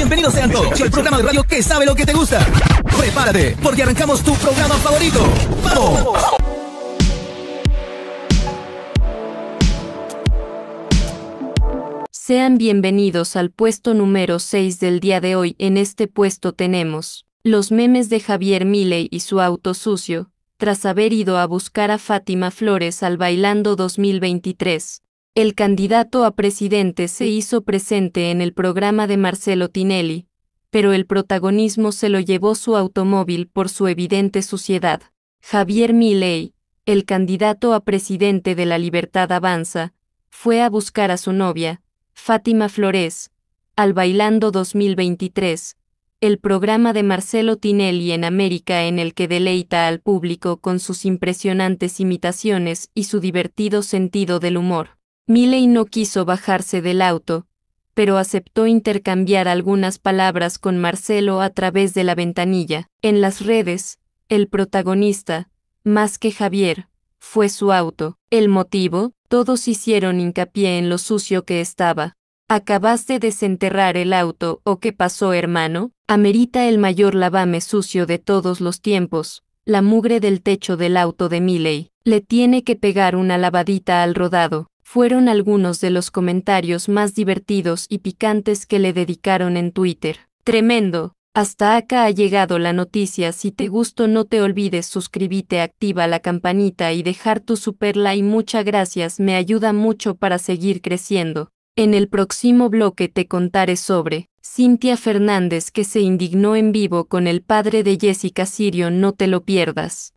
Bienvenidos sean todos al programa de radio que sabe lo que te gusta. Prepárate, porque arrancamos tu programa favorito. ¡Vamos! Sean bienvenidos al puesto número 6 del día de hoy. En este puesto tenemos los memes de Javier Milei y su auto sucio, tras haber ido a buscar a Fátima Flores al Bailando 2023. El candidato a presidente se hizo presente en el programa de Marcelo Tinelli, pero el protagonismo se lo llevó su automóvil por su evidente suciedad. Javier Milei, el candidato a presidente de la Libertad Avanza, fue a buscar a su novia, Fátima Flores, al Bailando 2023, el programa de Marcelo Tinelli en América en el que deleita al público con sus impresionantes imitaciones y su divertido sentido del humor. Miley no quiso bajarse del auto, pero aceptó intercambiar algunas palabras con Marcelo a través de la ventanilla. En las redes, el protagonista, más que Javier, fue su auto. El motivo, todos hicieron hincapié en lo sucio que estaba. ¿Acabas de desenterrar el auto o qué pasó, hermano? Amerita el mayor lavame sucio de todos los tiempos, la mugre del techo del auto de Miley. Le tiene que pegar una lavadita al rodado fueron algunos de los comentarios más divertidos y picantes que le dedicaron en Twitter. Tremendo. Hasta acá ha llegado la noticia. Si te gustó no te olvides suscribirte, activa la campanita y dejar tu super like. Muchas gracias, me ayuda mucho para seguir creciendo. En el próximo bloque te contaré sobre Cintia Fernández que se indignó en vivo con el padre de Jessica Sirio. No te lo pierdas.